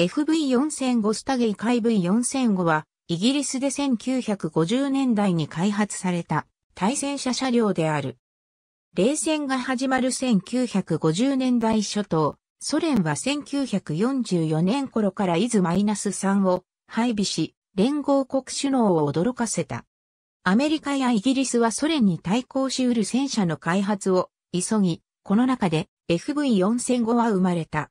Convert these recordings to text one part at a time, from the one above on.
FV4005 スタゲイ海 V4005 は、イギリスで1950年代に開発された対戦車車両である。冷戦が始まる1950年代初頭、ソ連は1944年頃からイズ -3 を配備し、連合国首脳を驚かせた。アメリカやイギリスはソ連に対抗しうる戦車の開発を急ぎ、この中で FV4005 は生まれた。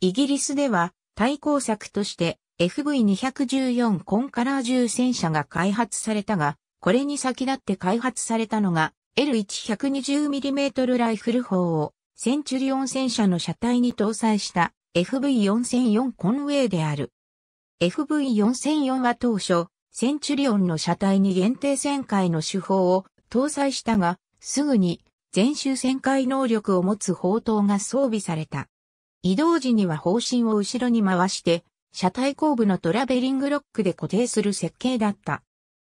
イギリスでは対抗策として FV214 コンカラー銃戦車が開発されたが、これに先立って開発されたのが L1120mm ライフル砲をセンチュリオン戦車の車体に搭載した FV4004 コンウェイである。FV4004 は当初、センチュリオンの車体に限定旋回の手法を搭載したが、すぐに全周旋回能力を持つ砲塔が装備された。移動時には方針を後ろに回して、車体後部のトラベリングロックで固定する設計だった。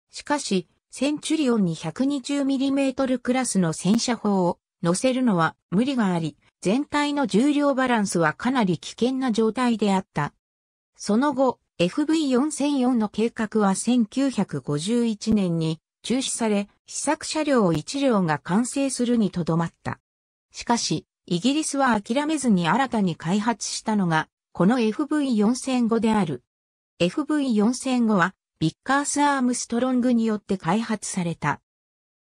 しかし、センチュリオンに 120mm クラスの戦車砲を乗せるのは無理があり、全体の重量バランスはかなり危険な状態であった。その後、FV4004 の計画は1951年に中止され、試作車両1両が完成するにとどまった。しかし、イギリスは諦めずに新たに開発したのが、この FV4005 である。FV4005 は、ビッカース・アームストロングによって開発された。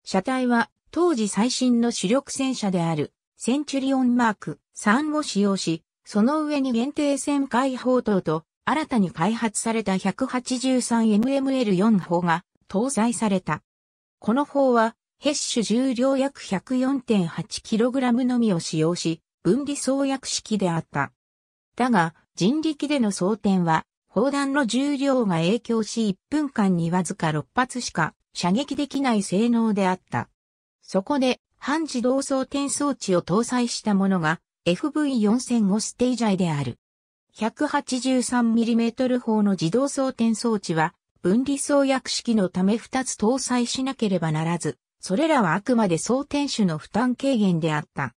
車体は、当時最新の主力戦車である、センチュリオンマーク3を使用し、その上に限定戦解砲塔と、新たに開発された 183mmL4 砲が搭載された。この砲はヘッシュ重量約 104.8kg のみを使用し、分離装薬式であった。だが、人力での装填は、砲弾の重量が影響し1分間にわずか6発しか射撃できない性能であった。そこで、半自動装填装置を搭載したものが、FV4005 ステージアイである。183mm 砲の自動装填装置は、分離装薬式のため2つ搭載しなければならず、それらはあくまで総天守の負担軽減であった。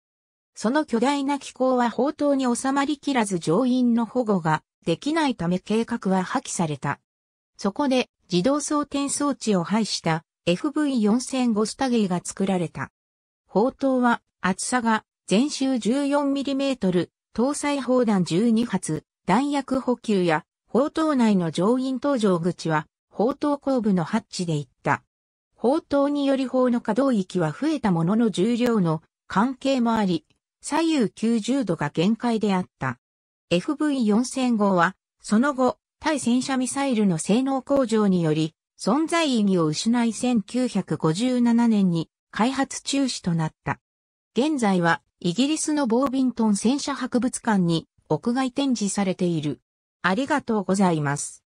その巨大な機構は宝刀に収まりきらず乗員の保護ができないため計画は破棄された。そこで自動装填装置を排した FV4005 スタゲイが作られた。砲塔は厚さが全周 14mm、搭載砲弾12発、弾薬補給や砲塔内の乗員搭乗口は砲塔後部のハッチで一砲塔により砲の可動域は増えたものの重量の関係もあり、左右90度が限界であった。FV4000 号は、その後、対戦車ミサイルの性能向上により、存在意義を失い1957年に開発中止となった。現在は、イギリスのボービントン戦車博物館に屋外展示されている。ありがとうございます。